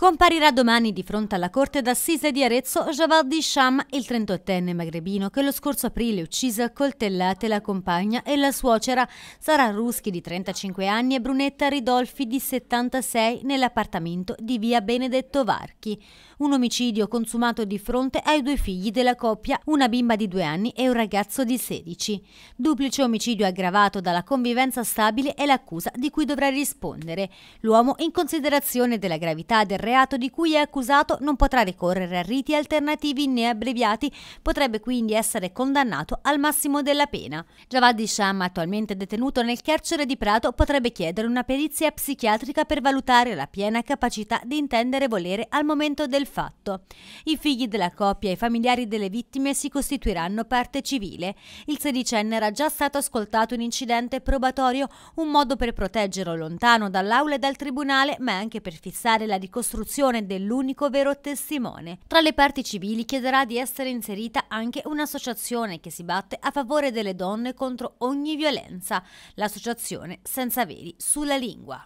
Comparirà domani di fronte alla Corte d'Assise di Arezzo Javad Sham, il 38enne magrebino che lo scorso aprile uccise a coltellate la compagna e la suocera Sara Ruschi di 35 anni e Brunetta Ridolfi di 76 nell'appartamento di via Benedetto Varchi. Un omicidio consumato di fronte ai due figli della coppia, una bimba di 2 anni e un ragazzo di 16. Duplice omicidio aggravato dalla convivenza stabile è l'accusa di cui dovrà rispondere. L'uomo, in considerazione della gravità del reato, reato di cui è accusato non potrà ricorrere a riti alternativi né abbreviati, potrebbe quindi essere condannato al massimo della pena. Javad Sham, attualmente detenuto nel carcere di Prato, potrebbe chiedere una perizia psichiatrica per valutare la piena capacità di intendere volere al momento del fatto. I figli della coppia e i familiari delle vittime si costituiranno parte civile. Il sedicenne era già stato ascoltato in incidente probatorio, un modo per proteggerlo lontano dall'aula e dal tribunale, ma anche per fissare la ricostruzione ricostruzione dell'unico vero testimone. Tra le parti civili chiederà di essere inserita anche un'associazione che si batte a favore delle donne contro ogni violenza, l'associazione Senza Veri sulla lingua.